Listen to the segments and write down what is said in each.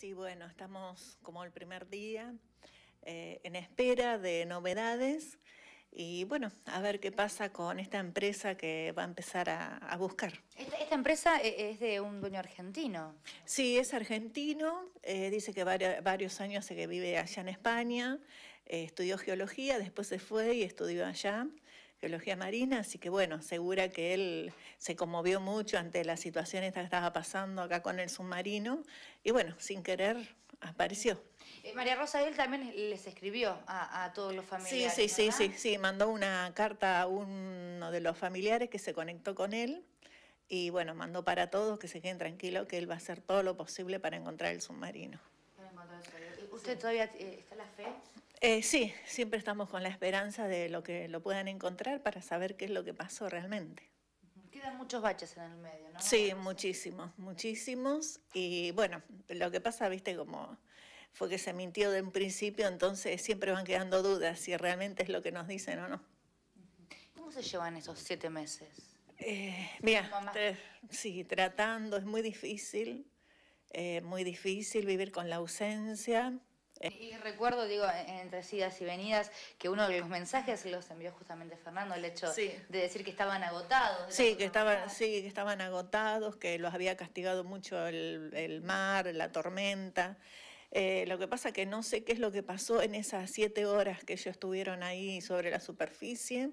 y bueno, estamos como el primer día eh, en espera de novedades y bueno, a ver qué pasa con esta empresa que va a empezar a, buscar. Esta, empresa eh, es de un dueño argentino? Sí, es argentino, eh, dice que varios, años hace que vive allá en España, estudió geología, después se fue y estudió allá biología marina, así que bueno, asegura que él se conmovió mucho ante la situación que estaba pasando acá con el submarino y bueno, sin querer apareció. Eh, María Rosa, él también les escribió a, todos los familiares. Sí, sí, sí, sí, sí, mandó una carta a uno de los familiares que se conectó con él y bueno, mandó para todos que se queden tranquilos, que él va a hacer todo lo posible para encontrar el submarino. ¿Usted todavía eh, está la fe? Eh, sí, siempre estamos con la esperanza de lo que lo puedan encontrar para saber qué es lo que pasó realmente. Quedan muchos baches en el medio, ¿no? Sí, muchísimos, muchísimos. Y bueno, lo que pasa, viste, como fue que se mintió de un principio, entonces siempre van quedando dudas si realmente es lo que nos dicen o no. ¿Cómo se llevan esos siete meses? Eh, mira, sí, tratando, es muy difícil. Eh, muy difícil vivir con la ausencia. Eh, y recuerdo, digo, e-, entre idas y venidas, que uno de los mensajes los envió justamente Fernando, el hecho de decir que estaban agotados. Sí que, estaban, sí, que estaban agotados, que los había castigado mucho el, mar, la tormenta. Eh, lo que pasa que no sé qué es lo que pasó en esas siete horas que ellos estuvieron ahí sobre la superficie.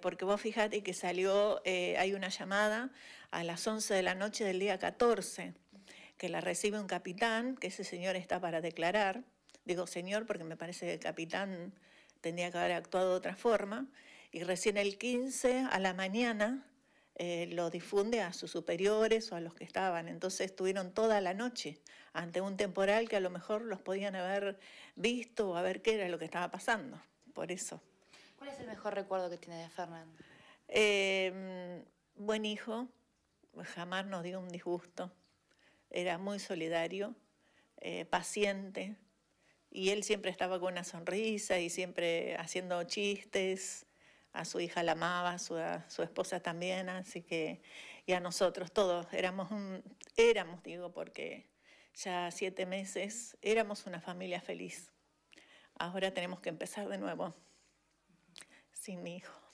porque vos fijate que salió, hay una llamada a las 11 de la noche del día 14 que la recibe un capitán, que ese señor está para declarar. Digo señor porque me parece que el capitán tendría que haber actuado de otra forma. Y recién el 15 a la mañana eh, lo difunde a sus superiores o a los que estaban. Entonces estuvieron toda la noche ante un temporal que a lo mejor los podían haber visto o a ver qué era lo que estaba pasando. Por eso. ¿Cuál es el mejor recuerdo que tiene de Fernando? Eh, mm, buen hijo, jamás nos dio un disgusto era muy solidario, eh, paciente, y él siempre estaba con una sonrisa y siempre haciendo chistes. A su hija la amaba, a su, esposa también, así que, y a nosotros todos, éramos, un, éramos, digo, porque ya siete meses éramos una familia feliz. Ahora tenemos que empezar de nuevo sin mi hijo.